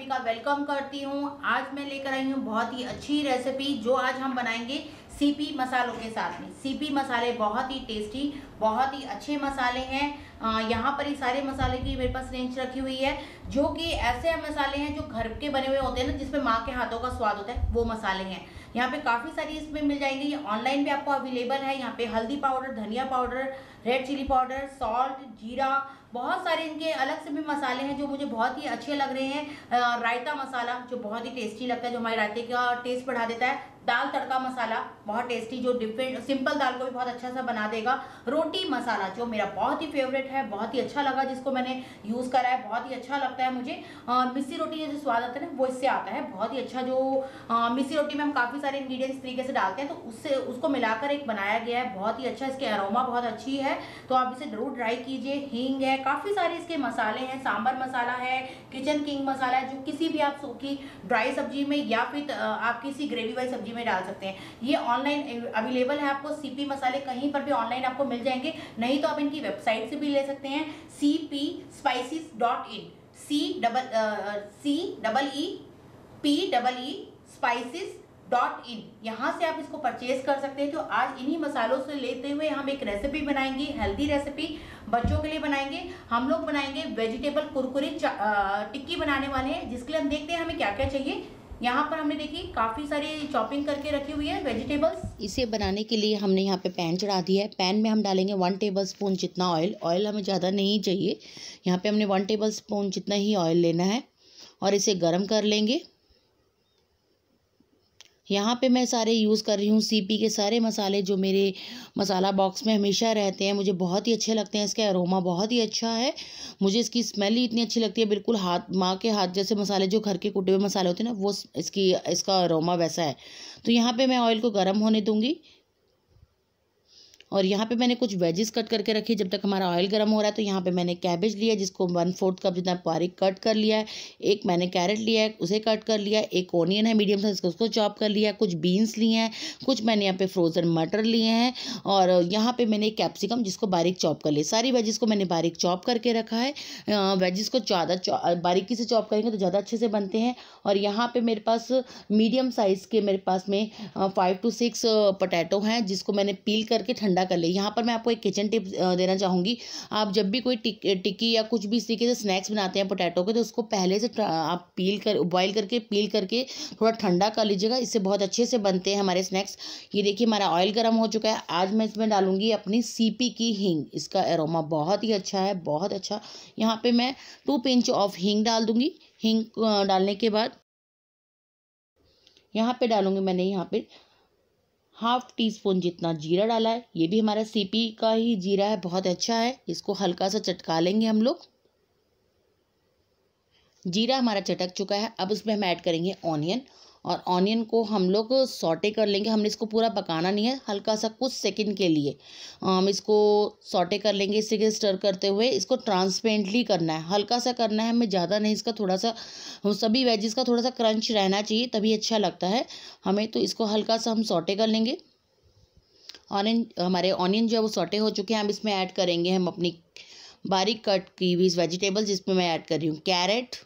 सभी का वेलकम करती हूँ आज मैं लेकर आई हूँ बहुत ही अच्छी रेसिपी जो आज हम बनाएंगे सीपी मसालों के साथ में सीपी मसाले बहुत ही टेस्टी बहुत ही अच्छे मसाले हैं यहाँ पर ही सारे मसाले की मेरे पास रेंज रखी हुई है जो कि ऐसे मसाले हैं जो घर के बने हुए होते हैं ना जिसमें माँ के हाथों का स्वाद होता है वो मसाले हैं यहाँ पे काफ़ी सारी इसमें मिल जाएंगे ये ऑनलाइन भी आपको अवेलेबल है यहाँ पे हल्दी पाउडर धनिया powder red chilli powder salt जीरा बहुत सारे इनके अलग से भी मसाले हैं जो मुझे बहुत ही अच्छे लग रहे हैं रायता मसाला जो बहुत ही टेस्टी लगता है जो हमारे रायते का टेस्ट बढ़ा देता है दाल तड़का मसाला बहुत टेस्टी जो डिफरेंट सिंपल दाल को भी बहुत अच्छा सा बना देगा रोटी मसाला जो मेरा बहुत ही फेवरेट है बहुत ही अच्छा लगा जिसको मैंने यूज़ करा है बहुत ही अच्छा लगता है मुझे मिस्सी रोटी का जो स्वाद आता है ना वो इससे आता है बहुत ही अच्छा जो मिस्सी रोटी में हम काफ़ी सारे इंग्रीडियंट्स तरीके से डालते हैं तो उससे उसको मिलाकर एक बनाया गया है बहुत ही अच्छा इसके अरोमा बहुत अच्छी है तो आप इसे ज़रूर ट्राई कीजिए हींग है काफ़ी सारे इसके मसाले हैं सांबर मसाला है किचन किंग मसाला है जो किसी भी आप सूखी ड्राई सब्जी में या फिर आप किसी ग्रेवी वाली सब्जी सब्जी में डाल सकते हैं ये ऑनलाइन अवेलेबल है आपको सीपी मसाले कहीं पर भी ऑनलाइन आपको मिल जाएंगे नहीं तो आप इनकी वेबसाइट से भी ले सकते हैं C P spices dot in C double C double E P double E spices dot in यहाँ से आप इसको परचेज कर सकते हैं तो आज इन्हीं मसालों से लेते हुए हम एक रेसिपी बनाएंगे हेल्दी रेसिपी बच्चों के लिए बनाएंगे हम लोग बनाएंगे वेजिटेबल कुरकुरी टिक्की बनाने वाले हैं जिसके लिए हम देखते हैं हमें क्या क्या चाहिए यहाँ पर हमने देखी काफ़ी सारी चॉपिंग करके रखी हुई है वेजिटेबल्स इसे बनाने के लिए हमने यहाँ पे पैन चढ़ा दिया है पैन में हम डालेंगे वन टेबल स्पून जितना ऑयल ऑयल हमें ज़्यादा नहीं चाहिए यहाँ पे हमने वन टेबल स्पून जितना ही ऑयल लेना है और इसे गर्म कर लेंगे यहाँ पे मैं सारे यूज़ कर रही हूँ सीपी के सारे मसाले जो मेरे मसाला बॉक्स में हमेशा रहते हैं मुझे बहुत ही अच्छे लगते हैं इसका अरोमा बहुत ही अच्छा है मुझे इसकी स्मेल ही इतनी अच्छी लगती है बिल्कुल हाथ माँ के हाथ जैसे मसाले जो घर के कुटे हुए मसाले होते हैं ना वो इसकी इसका अरोमा वैसा है तो यहाँ पर मैं ऑयल को गर्म होने दूँगी और यहाँ पे मैंने कुछ वेजेस कट करके रखी जब तक हमारा ऑयल गर्म हो रहा है तो यहाँ पे मैंने कैबेज लिया जिसको वन फोर्थ कप जितना बारीक कट कर लिया है एक मैंने कैरेट लिया है उसे कट कर लिया एक ओनियन है मीडियम साइज का उसको चॉप कर लिया कुछ बीन्स लिए हैं कुछ मैंने यहाँ पे फ्रोज़न मटर लिए हैं और यहाँ पर मैंने कैप्सिकम जिसको बारीक चॉप कर लिया सारी वेजेस को मैंने बारीक चॉप करके रखा है वेजेस को ज़्यादा बारीकी से चॉप करेंगे तो ज़्यादा अच्छे से बनते हैं और यहाँ पर मेरे पास मीडियम साइज़ के मेरे पास में फाइव टू सिक्स पटैटो हैं जिसको मैंने पील करके ठंडा ठंडा कर ले यहाँ पर मैं आपको एक किचन टिप देना चाहूँगी आप जब भी कोई टिक्की या कुछ भी इस तरीके से स्नैक्स बनाते हैं पोटैटो के तो उसको पहले से आप पील कर बॉयल करके पील करके थोड़ा ठंडा कर लीजिएगा इससे बहुत अच्छे से बनते हैं हमारे स्नैक्स ये देखिए हमारा ऑयल गर्म हो चुका है आज मैं इसमें डालूंगी अपनी सीपी की हींग इसका एरोमा बहुत ही अच्छा है बहुत अच्छा यहाँ पे मैं टू पिंच ऑफ हींग डाल दूंगी हींग डालने के बाद यहाँ पे डालूंगी मैंने यहाँ पे हाफ टी स्पून जितना जीरा डाला है ये भी हमारा सीपी का ही जीरा है बहुत अच्छा है इसको हल्का सा चटका लेंगे हम लोग जीरा हमारा चटक चुका है अब उसमें हम ऐड करेंगे ऑनियन और ऑनियन को हम लोग सॉटे कर लेंगे हमने इसको पूरा पकाना नहीं है हल्का सा कुछ सेकंड के लिए हम इसको सॉटे कर लेंगे इसी के स्टर करते हुए इसको ट्रांसपेरेंटली करना है हल्का सा करना है हमें ज़्यादा नहीं इसका थोड़ा सा सभी वेजेस का थोड़ा सा क्रंच रहना चाहिए तभी अच्छा लगता है हमें तो इसको हल्का सा हम सॉटे कर लेंगे ऑनियन हमारे ऑनियन जो है वो सॉटे हो चुके हैं हम इसमें ऐड करेंगे हम अपनी बारीक कट की हुई वेजिटेबल्स जिसमें मैं ऐड कर रही हूँ कैरेट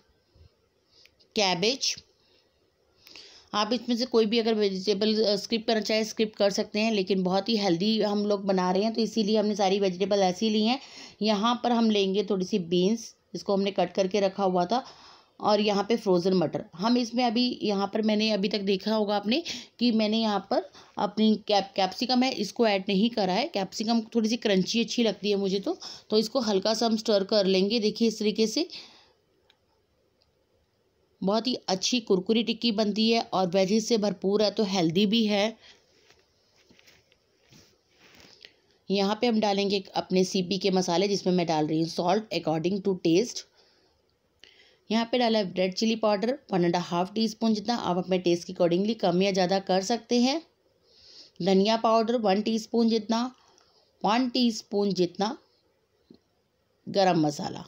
कैबेज आप इसमें से कोई भी अगर वेजिटेबल स्किप करना चाहे स्किप कर सकते हैं लेकिन बहुत ही हेल्दी हम लोग बना रहे हैं तो इसीलिए हमने सारी वेजिटेबल ऐसी ली हैं यहाँ पर हम लेंगे थोड़ी सी बीन्स इसको हमने कट करके रखा हुआ था और यहाँ पे फ्रोज़न मटर हम इसमें अभी यहाँ पर मैंने अभी तक देखा होगा आपने कि मैंने यहाँ पर अपनी कैप कैप्सिकम है इसको ऐड नहीं करा है कैप्सिकम थोड़ी सी क्रंची अच्छी लगती है मुझे तो तो इसको हल्का सा हम स्टर कर लेंगे देखिए इस तरीके से बहुत ही अच्छी कुरकुरी टिक्की बनती है और वेजिज से भरपूर है तो हेल्दी भी है यहाँ पे हम डालेंगे अपने सीपी के मसाले जिसमें मैं डाल रही हूँ सॉल्ट अकॉर्डिंग टू टेस्ट यहाँ पे डाला है red chilli powder one and half teaspoon जितना आप अपने टेस्ट के अकॉर्डिंगली कम या ज़्यादा कर सकते हैं धनिया पाउडर वन टी जितना वन टी जितना गरम मसाला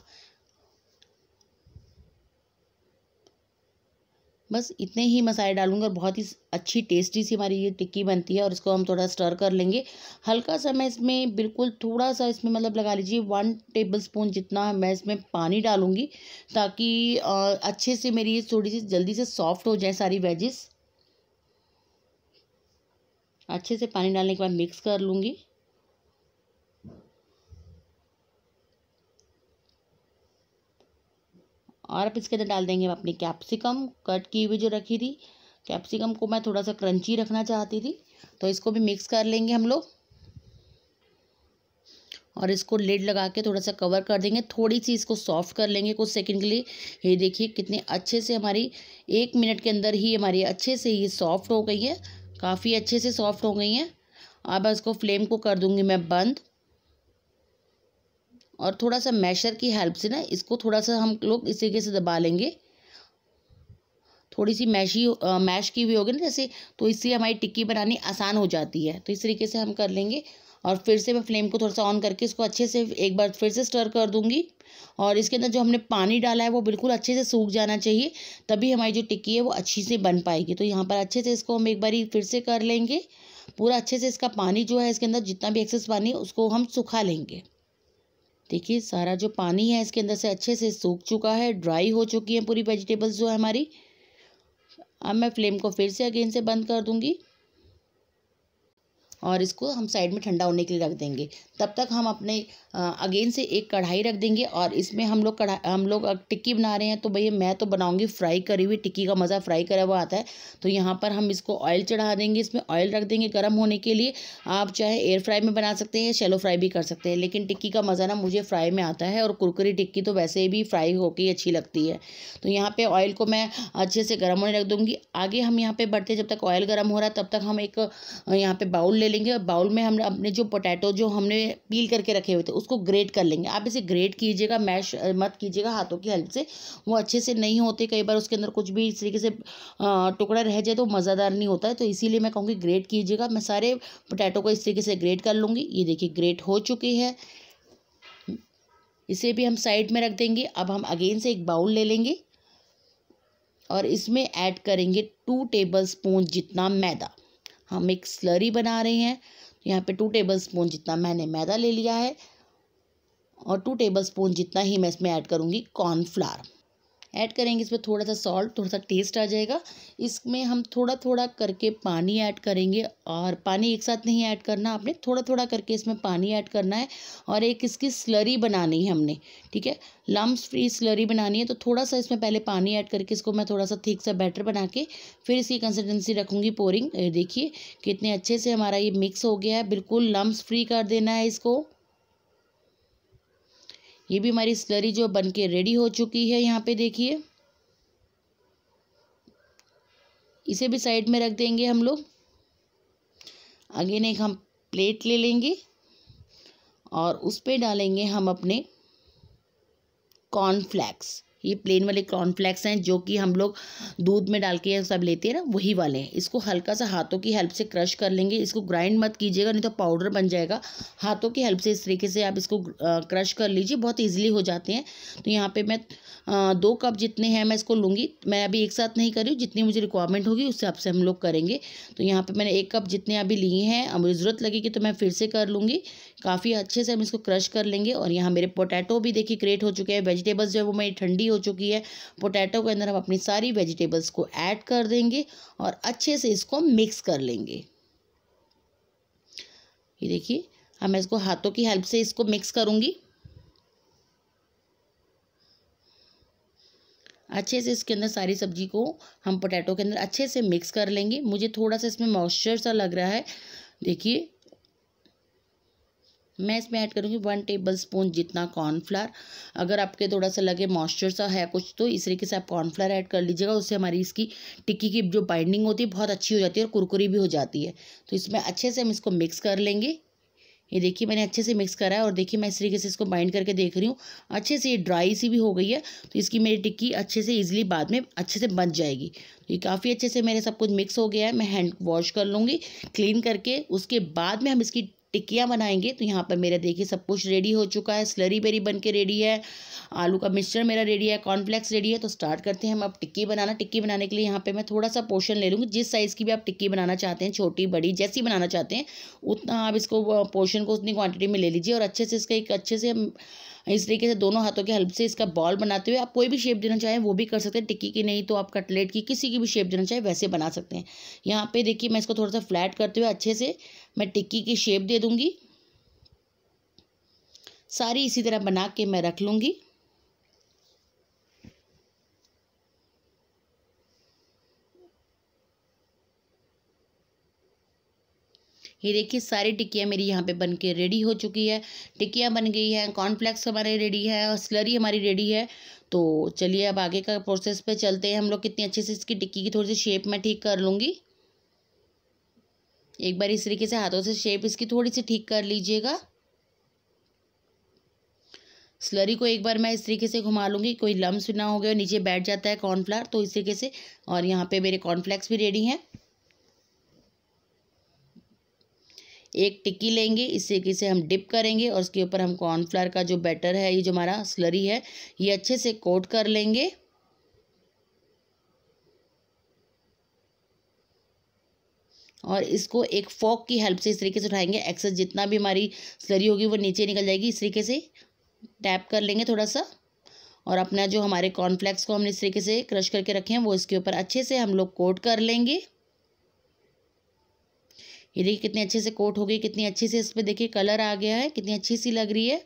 बस इतने ही मसाले डालूंगा बहुत ही अच्छी टेस्टी सी हमारी ये टिक्की बनती है और इसको हम थोड़ा स्टर कर लेंगे हल्का सा मैं इसमें बिल्कुल थोड़ा सा इसमें मतलब लगा लीजिए वन टेबल स्पून जितना मैं इसमें पानी डालूंगी ताकि अच्छे से मेरी ये थोड़ी सी जल्दी से सॉफ्ट हो जाए सारी वेजेस अच्छे से पानी डालने के बाद मिक्स कर लूँगी और आप इसके अंदर डाल देंगे हम अपनी कैप्सिकम कट की हुई जो रखी थी कैप्सिकम को मैं थोड़ा सा क्रंची रखना चाहती थी तो इसको भी मिक्स कर लेंगे हम लोग और इसको लेड लगा के थोड़ा सा कवर कर देंगे थोड़ी सी इसको सॉफ्ट कर लेंगे कुछ सेकंड के लिए ये देखिए कितने अच्छे से हमारी एक मिनट के अंदर ही हमारी अच्छे से ये सॉफ्ट हो गई है काफ़ी अच्छे से सॉफ्ट हो गई है अब इसको फ्लेम को कर दूँगी मैं बंद और थोड़ा सा मैशर की हेल्प से ना इसको थोड़ा सा हम लोग इस तरीके से दबा लेंगे थोड़ी सी मैशी आ, मैश की हुई होगी ना जैसे तो इससे हमारी टिक्की बनानी आसान हो जाती है तो इस तरीके से हम कर लेंगे और फिर से मैं फ्लेम को थोड़ा सा ऑन करके इसको अच्छे से एक बार फिर से स्टर कर दूंगी और इसके अंदर जो हमने पानी डाला है वो बिल्कुल अच्छे से सूख जाना चाहिए तभी हमारी जो टिक्की है वो अच्छी से बन पाएगी तो यहाँ पर अच्छे से इसको हम एक बार फिर से कर लेंगे पूरा अच्छे से इसका पानी जो है इसके अंदर जितना भी एक्सेस पानी है उसको हम सुखा लेंगे देखिए सारा जो पानी है इसके अंदर से अच्छे से सूख चुका है ड्राई हो चुकी है पूरी वेजिटेबल्स जो है हमारी अब मैं फ्लेम को फिर से अगेन से बंद कर दूंगी और इसको हम साइड में ठंडा होने के लिए रख देंगे तब तक हम अपने अगेन से एक कढ़ाई रख देंगे और इसमें हम लोग कढ़ाई हम लोग टिक्की बना रहे हैं तो भैया मैं तो बनाऊंगी फ्राई करी हुई टिक्की का मज़ा फ्राई करा हुआ आता है तो यहाँ पर हम इसको ऑयल चढ़ा देंगे इसमें ऑयल रख देंगे गर्म होने के लिए आप चाहे एयर फ्राई में बना सकते हैं शेलो फ्राई भी कर सकते हैं लेकिन टिक्की का मज़ा ना मुझे फ्राई में आता है और कुरकुरी टिक्की तो वैसे भी फ्राई होकर अच्छी लगती है तो यहाँ पर ऑयल को मैं अच्छे से गर्म होने रख दूँगी आगे हम यहाँ पर बढ़ते जब तक ऑयल गर्म हो रहा है तब तक हम एक यहाँ पर बाउल ले लेंगे और बाउल में हम अपने जो पोटैटो जो हमने पील करके रखे हुए थे उसको ग्रेट कर लेंगे आप इसे ग्रेट कीजिएगा मैश मत कीजिएगा हाथों की हेल्प से वो अच्छे से नहीं होते कई बार उसके अंदर कुछ भी इस तरीके से टुकड़ा रह जाए तो मज़ेदार नहीं होता है तो इसीलिए मैं कहूँगी ग्रेट कीजिएगा मैं सारे पोटैटो को इस तरीके से ग्रेट कर लूँगी ये देखिए ग्रेट हो चुकी है इसे भी हम साइड में रख देंगे अब हम अगेन से एक बाउल ले लेंगे और इसमें ऐड करेंगे टू टेबल स्पून जितना मैदा हम एक स्लरी बना रहे हैं यहाँ पे टू टेबल स्पून जितना मैंने मैदा ले लिया है और टू टेबल स्पून जितना ही मैं इसमें ऐड करूँगी कॉर्नफ्लावर ऐड करेंगे इसमें थोड़ा सा सॉल्ट थोड़ा सा टेस्ट आ जाएगा इसमें हम थोड़ा थोड़ा करके पानी ऐड करेंगे और पानी एक साथ नहीं ऐड करना आपने थोड़ा थोड़ा करके इसमें पानी ऐड करना है और एक इसकी स्लरी बनानी है हमने ठीक है लम्स फ्री स्लरी बनानी है तो थोड़ा सा इसमें पहले पानी ऐड करके इसको मैं थोड़ा सा थिक सा बैटर बना के फिर इसकी कंसिस्टेंसी रखूँगी पोरिंग देखिए कितने अच्छे से हमारा ये मिक्स हो गया है बिल्कुल लम्स फ्री कर देना है इसको ये भी हमारी स्लरी जो बन के रेडी हो चुकी है यहाँ पे देखिए इसे भी साइड में रख देंगे हम लोग अगेन एक हम प्लेट ले लेंगे और उस पर डालेंगे हम अपने कॉर्नफ्लैक्स ये प्लेन वाले कॉर्नफ्लैक्स हैं जो कि हम लोग दूध में डाल के सब लेते हैं ना वही वाले हैं इसको हल्का सा हाथों की हेल्प से क्रश कर लेंगे इसको ग्राइंड मत कीजिएगा नहीं तो पाउडर बन जाएगा हाथों की हेल्प से इस तरीके से आप इसको क्रश कर लीजिए बहुत ईजिली हो जाते हैं तो यहाँ पर मैं दो कप जितने हैं मैं इसको लूँगी मैं अभी एक साथ नहीं करी जितनी मुझे रिक्वायरमेंट होगी उस हिसाब से हम लोग करेंगे तो यहाँ पर मैंने एक कप जितने अभी लिए हैं मुझे ज़रूरत लगेगी तो मैं फिर से कर लूँगी काफ़ी अच्छे से हम इसको क्रश कर लेंगे और यहाँ मेरे पोटैटो भी देखिए क्रिएट हो चुके हैं वेजिटेबल्स जो है वो मेरी ठंडी हो चुकी है पोटैटो के अंदर हम अपनी सारी वेजिटेबल्स को ऐड कर देंगे और अच्छे से इसको मिक्स कर लेंगे ये देखिए अब मैं इसको हाथों की हेल्प से इसको मिक्स करूँगी अच्छे से इसके अंदर सारी सब्जी को हम पोटैटो के अंदर अच्छे से मिक्स कर लेंगे मुझे थोड़ा सा इसमें मॉइस्चर सा लग रहा है देखिए मैं इसमें ऐड करूँगी वन टेबल स्पून जितना कॉर्नफ्लावर अगर आपके थोड़ा सा लगे मॉइस्चर सा है कुछ तो इस तरीके से आप कॉर्नफ्लावर ऐड कर लीजिएगा उससे हमारी इसकी टिक्की की जो बाइंडिंग होती है बहुत अच्छी हो जाती है और कुरकुरी भी हो जाती है तो इसमें अच्छे से हम इसको मिक्स कर लेंगे ये देखिए मैंने अच्छे से मिक्स करा है और देखिए मैं इस तरीके से इसको बाइंड करके देख रही हूँ अच्छे से ये ड्राई सी भी हो गई है तो इसकी मेरी टिक्की अच्छे से इजीली बाद में अच्छे से बन जाएगी तो ये काफ़ी अच्छे से मेरे सब कुछ मिक्स हो गया है मैं हैंड वॉश कर लूँगी क्लीन करके उसके बाद में हम इसकी टिक्कियाँ बनाएंगे तो यहाँ पर मेरा देखिए सब कुछ रेडी हो चुका है स्लरी बेरी बन के रेडी है आलू का मिक्सचर मेरा रेडी है कॉर्नफ्लेक्स रेडी है तो स्टार्ट करते हैं हम अब टिक्की बनाना टिक्की बनाने के लिए यहाँ पे मैं थोड़ा सा पोर्शन ले लूँगी जिस साइज़ की भी आप टिक्की बनाना चाहते हैं छोटी बड़ी जैसी बनाना चाहते हैं उतना आप इसको पोर्शन को उतनी क्वान्टिटी में ले लीजिए और अच्छे से इसका एक अच्छे से इस तरीके से दोनों हाथों के हेल्प से इसका बॉल बनाते हुए आप कोई भी शेप देना चाहें वो भी कर सकते हैं टिक्की की नहीं तो आप कटलेट की किसी की भी शेप देना चाहें वैसे बना सकते हैं यहाँ पे देखिए मैं इसको थोड़ा सा फ्लैट करते हुए अच्छे से मैं टिक्की की शेप दे दूँगी सारी इसी तरह बना के मैं रख लूँगी ये देखिए सारी टिक्कियाँ मेरी यहाँ पे बन के रेडी हो चुकी है टिक्कियाँ बन गई हैं कॉर्नफ्लैक्स हमारे रेडी है और स्लरी हमारी रेडी है तो चलिए अब आगे का प्रोसेस पे चलते हैं हम लोग कितनी अच्छे से इसकी टिक्की की थोड़ी सी शेप मैं ठीक कर लूँगी एक बार इस तरीके से हाथों से शेप इसकी थोड़ी सी ठीक कर लीजिएगा स्लरी को एक बार मैं इस तरीके से घुमा लूँगी कोई लम्ब ना हो गया नीचे बैठ जाता है कॉर्नफ्लावर तो इस तरीके से और यहाँ पे मेरे कॉर्नफ्लेक्स भी रेडी हैं एक टिक्की लेंगे इस तरीके से हम डिप करेंगे और उसके ऊपर हम कॉर्नफ्लावर का जो बैटर है ये जो हमारा स्लरी है ये अच्छे से कोट कर लेंगे और इसको एक फोक की हेल्प से इस तरीके से उठाएंगे एक्सेस जितना भी हमारी स्लरी होगी वो नीचे निकल जाएगी इस तरीके से टैप कर लेंगे थोड़ा सा और अपना जो हमारे कॉर्नफ्लेक्स को हमने इस तरीके से क्रश करके रखे हैं वो इसके ऊपर अच्छे से हम लोग कोट कर लेंगे ये देखिए कितने अच्छे से कोट हो गई कितनी अच्छी से इस पर देखिए कलर आ गया है कितनी अच्छी सी लग रही है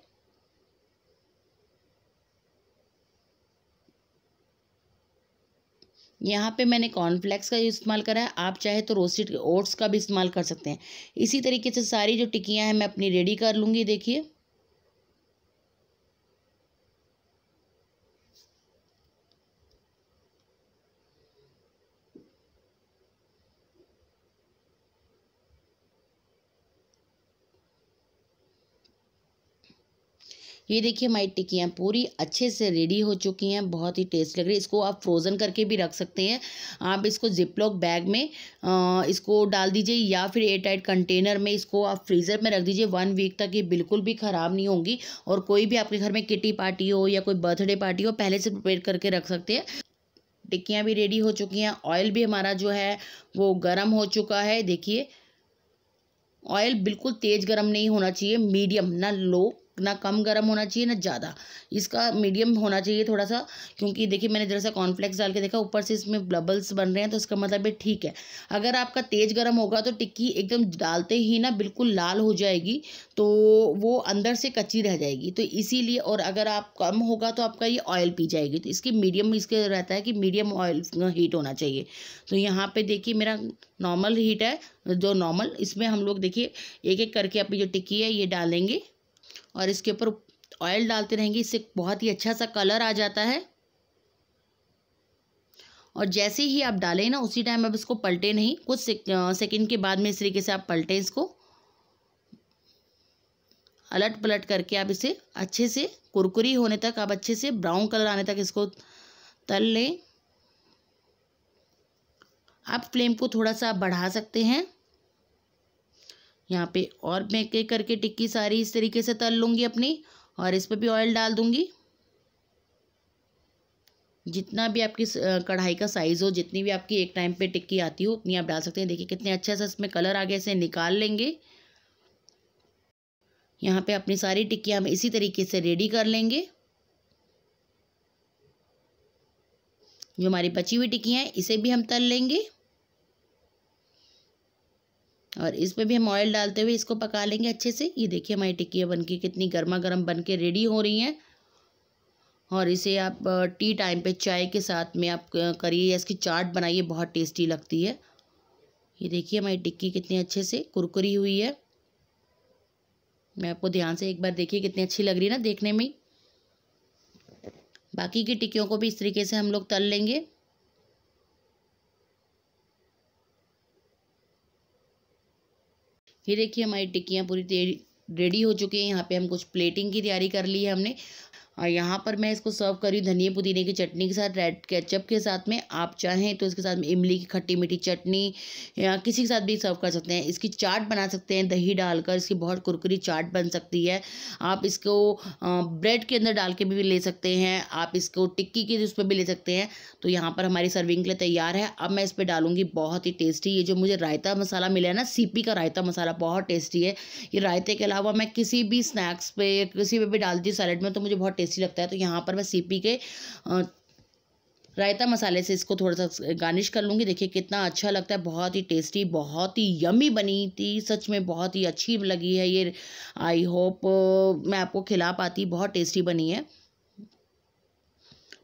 यहाँ पे मैंने कॉर्नफ्लेक्स का इस्तेमाल करा है आप चाहे तो रोस्टेड ओट्स का भी इस्तेमाल कर सकते हैं इसी तरीके से सारी जो टिक्कियाँ हैं मैं अपनी रेडी कर लूँगी देखिए ये देखिए हमारी टिक्कियाँ पूरी अच्छे से रेडी हो चुकी हैं बहुत ही टेस्ट लग रही है इसको आप फ्रोज़न करके भी रख सकते हैं आप इसको जिपलॉक बैग में आ, इसको डाल दीजिए या फिर एयर टाइट कंटेनर में इसको आप फ्रीज़र में रख दीजिए वन वीक तक ये बिल्कुल भी ख़राब नहीं होंगी और कोई भी आपके घर में किटी पार्टी हो या कोई बर्थडे पार्टी हो पहले से प्रिपेयर करके रख सकते हैं टिक्कियाँ भी रेडी हो चुकी हैं ऑयल भी हमारा जो है वो गर्म हो चुका है देखिए ऑयल बिल्कुल तेज़ गर्म नहीं होना चाहिए मीडियम ना लो ना कम गर्म होना चाहिए ना ज़्यादा इसका मीडियम होना चाहिए थोड़ा सा क्योंकि देखिए मैंने जरा सा कॉर्नफ्लेक्स डाल के देखा ऊपर से इसमें बबल्स बन रहे हैं तो इसका मतलब ये ठीक है अगर आपका तेज़ गर्म होगा तो टिक्की एकदम डालते ही ना बिल्कुल लाल हो जाएगी तो वो अंदर से कच्ची रह जाएगी तो इसीलिए और अगर आप कम होगा तो आपका ये ऑयल पी जाएगी तो इसकी मीडियम इसके रहता है कि मीडियम ऑयल हीट होना चाहिए तो यहाँ पर देखिए मेरा नॉर्मल हीट है जो नॉर्मल इसमें हम लोग देखिए एक एक करके अपनी जो टिक्की है ये डालेंगे और इसके ऊपर ऑयल डालते रहेंगे इससे बहुत ही अच्छा सा कलर आ जाता है और जैसे ही आप डालें ना उसी टाइम आप इसको पलटे नहीं कुछ सेकंड के बाद में इस तरीके से आप पलटें इसको अलट पलट करके आप इसे अच्छे से कुरकुरी होने तक आप अच्छे से ब्राउन कलर आने तक इसको तल लें आप फ्लेम को थोड़ा सा बढ़ा सकते हैं यहाँ पे और मैं एक करके टिक्की सारी इस तरीके से तल लूँगी अपनी और इस पर भी ऑयल डाल दूँगी जितना भी आपकी कढ़ाई का साइज़ हो जितनी भी आपकी एक टाइम पे टिक्की आती हो उतनी आप डाल सकते हैं देखिए कितने अच्छे से इसमें कलर आ गया इसे निकाल लेंगे यहाँ पे अपनी सारी टिक्की हम इसी तरीके से रेडी कर लेंगे जो हमारी बची हुई टिक्की हैं इसे भी हम तल लेंगे और इस पर भी हम ऑयल डालते हुए इसको पका लेंगे अच्छे से ये देखिए हमारी टिक्कियाँ बन के कितनी गर्मा गर्म बन के रेडी हो रही हैं और इसे आप टी टाइम पे चाय के साथ में आप करिए या इसकी चाट बनाइए बहुत टेस्टी लगती है ये देखिए हमारी टिक्की कितनी अच्छे से कुरकुरी हुई है मैं आपको ध्यान से एक बार देखिए कितनी अच्छी लग रही है ना देखने में बाकी की टिक्कियों को भी इस तरीके से हम लोग तल लेंगे ये देखिए हमारी टिक्कियाँ पूरी रेडी हो चुकी हैं यहाँ पे हम कुछ प्लेटिंग की तैयारी कर ली है हमने और यहाँ पर मैं इसको सर्व करी धनिया पुदीने की चटनी के साथ रेड केचप के साथ में आप चाहें तो इसके साथ में इमली की खट्टी मीठी चटनी या किसी के साथ भी सर्व कर सकते हैं इसकी चाट बना सकते हैं दही डालकर इसकी बहुत कुरकुरी चाट बन सकती है आप इसको ब्रेड के अंदर डाल के भी ले सकते हैं आप इसको टिक्की के उस पर भी ले सकते हैं तो यहाँ पर हमारी सर्विंग के लिए तैयार है अब मैं इस पर डालूँगी बहुत ही टेस्टी ये जो मुझे रायता मसाला मिला है ना सीपी का रायता मसाला बहुत टेस्टी है ये रायते के अलावा मैं किसी भी स्नैक्स पर किसी पर भी डालती हूँ सैलड में तो मुझे बहुत टेस्टी लगता है तो यहाँ पर मैं सीपी के रायता मसाले से इसको थोड़ा सा गार्निश कर लूँगी देखिए कितना अच्छा लगता है बहुत ही टेस्टी बहुत ही यमी बनी थी सच में बहुत ही अच्छी लगी है ये आई होप मैं आपको खिला पाती बहुत टेस्टी बनी है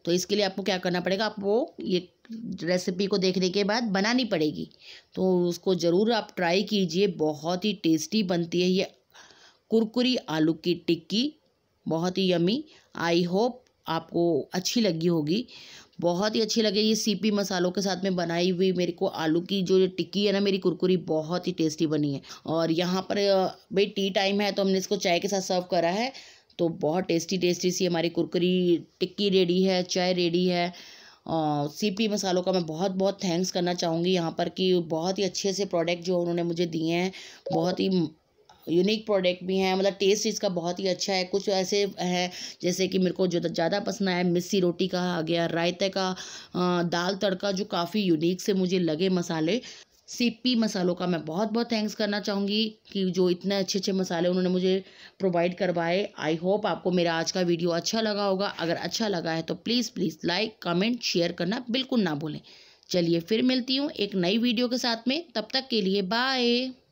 तो इसके लिए आपको क्या करना पड़ेगा आपको ये रेसिपी को देखने के बाद बनानी पड़ेगी तो उसको ज़रूर आप ट्राई कीजिए बहुत ही टेस्टी बनती है ये कुरकुरी आलू की टिक्की बहुत ही यमी आई होप आपको अच्छी लगी होगी बहुत ही अच्छी लगे ये सीपी मसालों के साथ में बनाई हुई मेरे को आलू की जो टिक्की है ना मेरी कुरकुरी बहुत ही टेस्टी बनी है और यहाँ पर भाई टी टाइम है तो हमने इसको चाय के साथ सर्व करा है तो बहुत टेस्टी टेस्टी सी हमारी कुरकुरी टिक्की रेडी है चाय रेडी है सीपी मसालों का मैं बहुत बहुत थैंक्स करना चाहूँगी यहाँ पर कि बहुत ही अच्छे से प्रोडक्ट जो उन्होंने मुझे दिए हैं बहुत ही यूनिक प्रोडक्ट भी हैं मतलब टेस्ट इसका बहुत ही अच्छा है कुछ ऐसे हैं जैसे कि मेरे को जो तो ज़्यादा पसंद आया मिस्सी रोटी का आ गया रायते का दाल तड़का जो काफ़ी यूनिक से मुझे लगे मसाले सीपी मसालों का मैं बहुत बहुत थैंक्स करना चाहूँगी कि जो इतने अच्छे अच्छे मसाले उन्होंने मुझे प्रोवाइड करवाए आई होप आपको मेरा आज का वीडियो अच्छा लगा होगा अगर अच्छा लगा है तो please please like comment share करना बिल्कुल ना भूलें चलिए फिर मिलती हूँ एक नई वीडियो के साथ में तब तक के लिए बाय